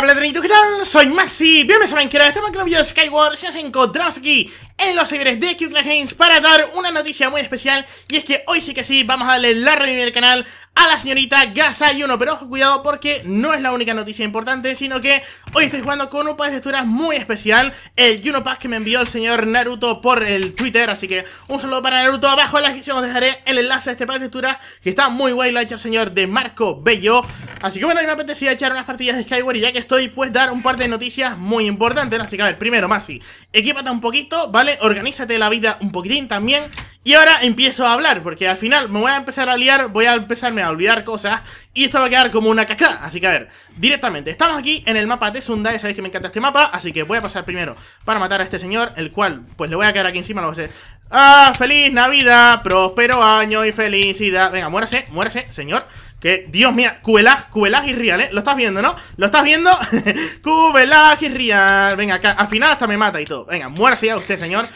Hola, Bladrenito, ¿qué tal? Soy Masi, bienvenidos a Minecraft, estamos en un video de Skyward Si nos encontramos aquí en los seguidores de Q Games para dar una noticia muy especial Y es que hoy sí que sí, vamos a darle la review del canal a la señorita uno Pero ojo, cuidado porque no es la única noticia importante, sino que hoy estoy jugando con un pack de texturas muy especial. El Juno Pack que me envió el señor Naruto por el Twitter. Así que un saludo para Naruto. Abajo en la descripción os dejaré el enlace a este pack de texturas que está muy guay. Lo ha hecho el señor de Marco Bello. Así que bueno, a mí me apetecía echar unas partidas de Skyward y ya que estoy, pues dar un par de noticias muy importantes. Así que a ver, primero, Masi, equipate un poquito, ¿vale? Organízate la vida un poquitín también. Y ahora empiezo a hablar, porque al final me voy a empezar a liar, voy a empezarme a olvidar cosas y esto va a quedar como una caca. Así que a ver, directamente, estamos aquí en el mapa de ya sabéis que me encanta este mapa, así que voy a pasar primero para matar a este señor, el cual, pues le voy a quedar aquí encima, a sé. ¡Ah! ¡Feliz Navidad! ¡Próspero año y felicidad! Venga, muérase, muérase, señor. Que, Dios mío, cuelaje, cuelaje y Real, ¿eh? Lo estás viendo, ¿no? ¿Lo estás viendo? Cubelaj y Real. Venga, acá, al final hasta me mata y todo. Venga, muérase ya usted, señor.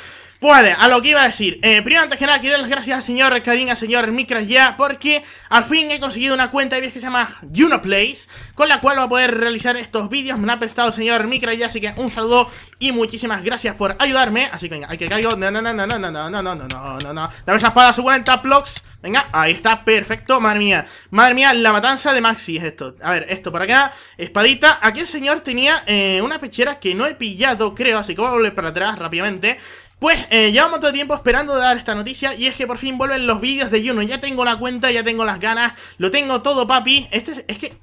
Pues a lo que iba a decir, primero antes que nada quiero dar las gracias al señor Karim, al señor Micra ya, porque al fin he conseguido una cuenta de vieja que se llama Junoplays, con la cual voy a poder realizar estos vídeos, me ha prestado el señor Micra ya, así que un saludo y muchísimas gracias por ayudarme, así que venga, hay que caigo, no, no, no, no, no, no, no, no, no, no, no, no, dame esa espada a su cuenta blocks, venga, ahí está, perfecto, madre mía, madre mía, la matanza de Maxi es esto, a ver, esto por acá, espadita, aquí el señor tenía una pechera que no he pillado, creo, así que voy a volver para atrás rápidamente, pues eh, llevamos todo tiempo esperando de dar esta noticia y es que por fin vuelven los vídeos de Juno. Ya tengo la cuenta, ya tengo las ganas, lo tengo todo, papi. Este es, es que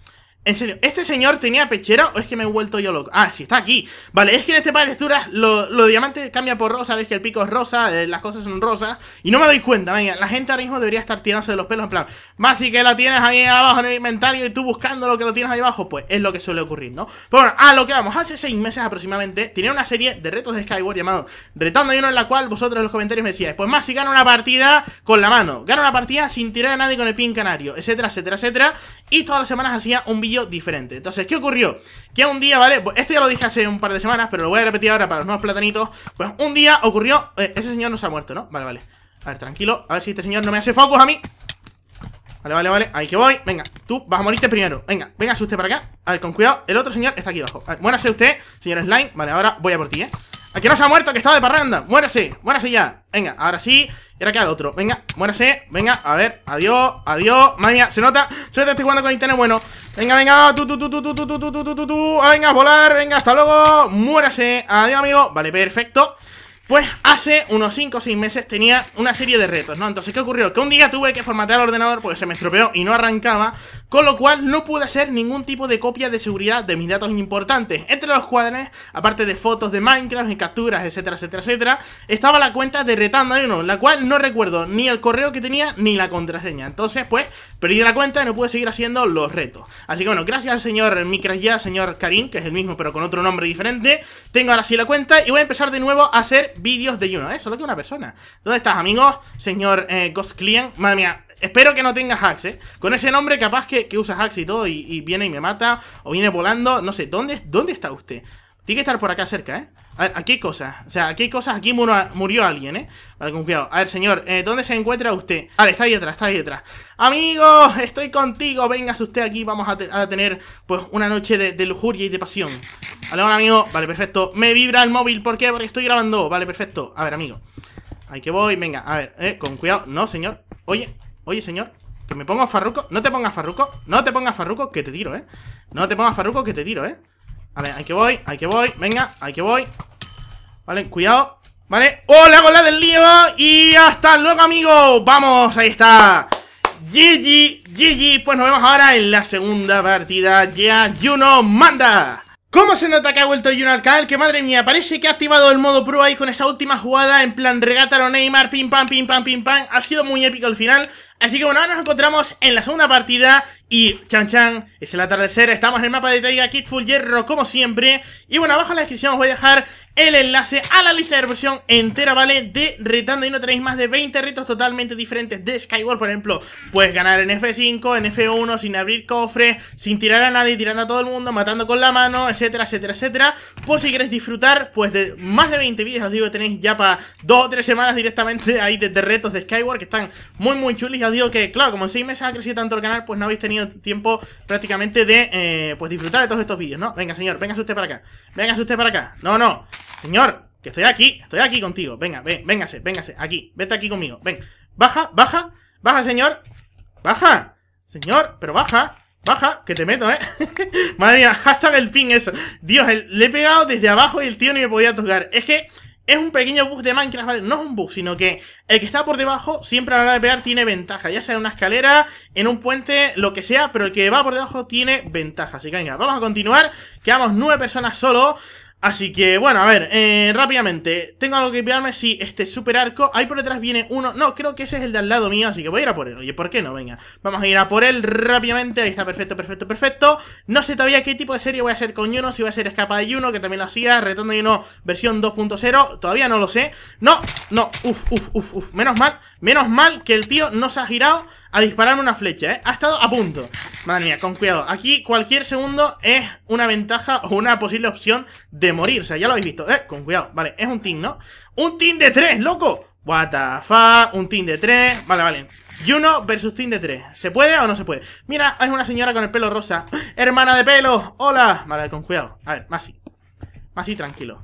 en serio, ¿este señor tenía pechera o es que me he vuelto yo loco? Ah, sí, está aquí. Vale, es que en este par de lecturas lo, diamantes diamante cambia por rosa, ves que el pico es rosa, eh, las cosas son rosas. Y no me doy cuenta, venga, la gente ahora mismo debería estar tirándose de los pelos en plan, más si que lo tienes ahí abajo en el inventario y tú buscando lo que lo tienes ahí abajo. Pues es lo que suele ocurrir, ¿no? Pero bueno, a lo que vamos, hace seis meses aproximadamente tenía una serie de retos de Skyward llamado Retando y uno en la cual vosotros en los comentarios me decíais, pues más si gana una partida con la mano, gana una partida sin tirar a nadie con el pin canario, etcétera, etcétera, etcétera. Y todas las semanas hacía un vídeo diferente Entonces, ¿qué ocurrió? Que un día, ¿vale? Esto ya lo dije hace un par de semanas, pero lo voy a repetir ahora para los nuevos platanitos Pues un día ocurrió... Eh, ese señor no se ha muerto, ¿no? Vale, vale A ver, tranquilo, a ver si este señor no me hace focus a mí Vale, vale, vale, ahí que voy Venga, tú vas a morirte primero Venga, venga, usted para acá A ver, con cuidado, el otro señor está aquí abajo a usted, señor Slime Vale, ahora voy a por ti, ¿eh? Aquí no se ha muerto, que estaba de parranda Muérase, muérase ya Venga, ahora sí Y ahora queda el otro Venga, muérase Venga, a ver Adiós, adiós Madre se nota Soy te estoy jugando con internet bueno Venga, venga Tú, tú, tú, tú, tú, tú, tú, tú, tú, Venga, volar Venga, hasta luego Muérase Adiós, amigo Vale, perfecto pues hace unos 5 o 6 meses tenía una serie de retos, ¿no? Entonces, ¿qué ocurrió? Que un día tuve que formatear el ordenador porque se me estropeó y no arrancaba, con lo cual no pude hacer ningún tipo de copia de seguridad de mis datos importantes, entre los cuadros, aparte de fotos de Minecraft capturas, etcétera, etcétera, etcétera, estaba la cuenta de retando uno, la cual no recuerdo ni el correo que tenía ni la contraseña. Entonces, pues, perdí la cuenta y no pude seguir haciendo los retos. Así que bueno, gracias al señor ya, señor Karim, que es el mismo pero con otro nombre diferente, tengo ahora sí la cuenta y voy a empezar de nuevo a hacer vídeos de uno, ¿eh? Solo que una persona. ¿Dónde estás, amigos? Señor eh, Ghost Client. Madre mía, espero que no tengas hacks, ¿eh? Con ese nombre capaz que, usa hacks y todo y, viene y me mata o viene volando. No sé, ¿dónde, dónde está usted? Tiene que estar por acá cerca, ¿eh? A ver, aquí hay cosas. O sea, aquí hay cosas. Aquí murió, alguien, ¿eh? Vale, con cuidado. A ver, señor, eh, ¿dónde se encuentra usted? Vale, está ahí detrás, está ahí detrás. Amigo, estoy contigo. venga usted aquí. Vamos a, tener, pues, una noche de, lujuria y de pasión. Vale, amigo. Vale, perfecto. Me vibra el móvil. ¿Por qué? Porque estoy grabando. Vale, perfecto. A ver, amigo. Ahí que voy. Venga, a ver, eh, con cuidado. No, señor. Oye, oye, señor. Que me ponga farruco. No te pongas farruco. No te pongas farruco que te tiro, ¿eh? No te pongas farruco que te tiro, ¿eh? Vale, hay que voy, hay que voy, venga, hay que voy Vale, cuidado Vale, hola hola del lío Y hasta luego amigos, vamos, ahí está GG, GG, pues nos vemos ahora en la segunda partida Ya, Yuno Juno manda ¿Cómo se nota que ha vuelto Yunar al Que madre mía, parece que ha activado el modo pro ahí con esa última jugada en plan regátalo Neymar, pim pam, pim pam, pim pam. Ha sido muy épico el final. Así que bueno, ahora nos encontramos en la segunda partida y chan chan, es el atardecer, estamos en el mapa de Taiga kit Full Hierro como siempre. Y bueno, abajo en la descripción os voy a dejar el enlace a la lista de reproducción entera, ¿vale? De retando y no tenéis más de 20 retos totalmente diferentes de Skyward, por ejemplo, puedes ganar en F5, en F1, sin abrir cofres, sin tirar a nadie, tirando a todo el mundo, matando con la mano, etcétera, etcétera, etcétera. Por si queréis disfrutar, pues de más de 20 vídeos, os digo que tenéis ya para 2 o 3 semanas directamente ahí de, retos de Skyward, que están muy, muy chulis. Y os digo que, claro, como en 6 meses ha crecido tanto el canal, pues no habéis tenido tiempo prácticamente de, eh, pues disfrutar de todos estos vídeos, ¿no? Venga, señor, venga usted para acá, venga usted para acá, no, no. Señor, que estoy aquí, estoy aquí contigo. Venga, ven, véngase, véngase, aquí, vete aquí conmigo. Ven, baja, baja, baja, señor. Baja, señor, pero baja, baja, que te meto, eh. Madre mía, hasta el fin eso. Dios, le he pegado desde abajo y el tío ni me podía tocar. Es que es un pequeño bug de Minecraft, ¿vale? No es un bug, sino que el que está por debajo siempre a la hora de pegar tiene ventaja. Ya sea en una escalera, en un puente, lo que sea, pero el que va por debajo tiene ventaja. Así que venga, vamos a continuar. Quedamos nueve personas solo. Así que, bueno, a ver, eh, rápidamente Tengo algo que pillarme, si este super arco Ahí por detrás viene uno, no, creo que ese es el de al lado mío Así que voy a ir a por él, oye, ¿por qué no? Venga, vamos a ir a por él rápidamente Ahí está, perfecto, perfecto, perfecto No sé todavía qué tipo de serie voy a hacer con Yuno Si voy a ser Escapa de Yuno, que también lo hacía Retorno de Yuno versión 2.0, todavía no lo sé No, no, uff, uff, uff, uff Menos mal, menos mal que el tío no se ha girado a dispararme una flecha, ¿eh? Ha estado a punto. Madre mía, con cuidado. Aquí cualquier segundo es una ventaja o una posible opción de morir. O sea, ya lo habéis visto. Eh, con cuidado. Vale, es un team, ¿no? ¡Un team de tres, loco! What the fuck, un team de tres. Vale, vale. uno versus team de tres ¿Se puede o no se puede? Mira, hay una señora con el pelo rosa ¡Hermana de pelo! ¡Hola! Vale, con cuidado A ver, más Más y tranquilo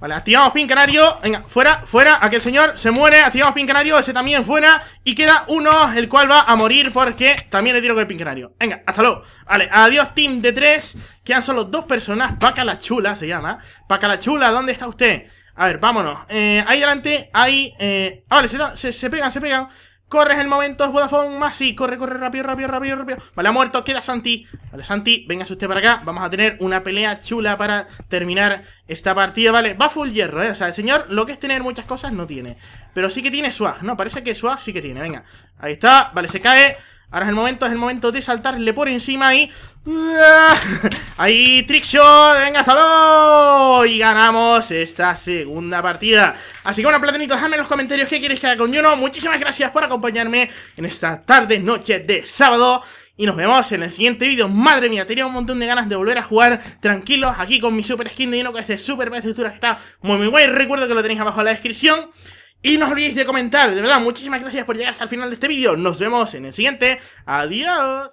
Vale, activamos pin canario Venga, fuera, fuera, aquel señor se muere Activamos pin canario, ese también fuera Y queda uno, el cual va a morir porque También le tiro con el pin canario Venga, hasta luego Vale, adiós team de tres Quedan solo dos personas, Paca la Chula se llama Paca la Chula, ¿dónde está usted? A ver, vámonos eh, Ahí delante, hay. Eh... Ah, vale, se, se pegan, se pegan Corre, es el momento, es Vodafone, sí, Corre, corre, rápido, rápido, rápido, rápido. Vale, ha muerto, queda Santi. Vale, Santi, venga, usted para acá. Vamos a tener una pelea chula para terminar esta partida. Vale, va full hierro, ¿eh? O sea, el señor lo que es tener muchas cosas no tiene. Pero sí que tiene swag, ¿no? Parece que swag sí que tiene. Venga, ahí está. Vale, se cae. Ahora es el momento, es el momento de saltarle por encima y... Ahí, trickshot, venga, hasta Y ganamos esta segunda partida Así que bueno, platanito, dejadme en los comentarios qué queréis que haga con Yuno. Muchísimas gracias por acompañarme en esta tarde, noche de sábado y nos vemos en el siguiente vídeo. Madre mía, tenía un montón de ganas de volver a jugar tranquilos aquí con mi super skin de Yuno, con este super estructura que está muy muy guay. Recuerdo que lo tenéis abajo en la descripción. Y no os olvidéis de comentar, de verdad, muchísimas gracias por llegar hasta el final de este vídeo. Nos vemos en el siguiente. Adiós.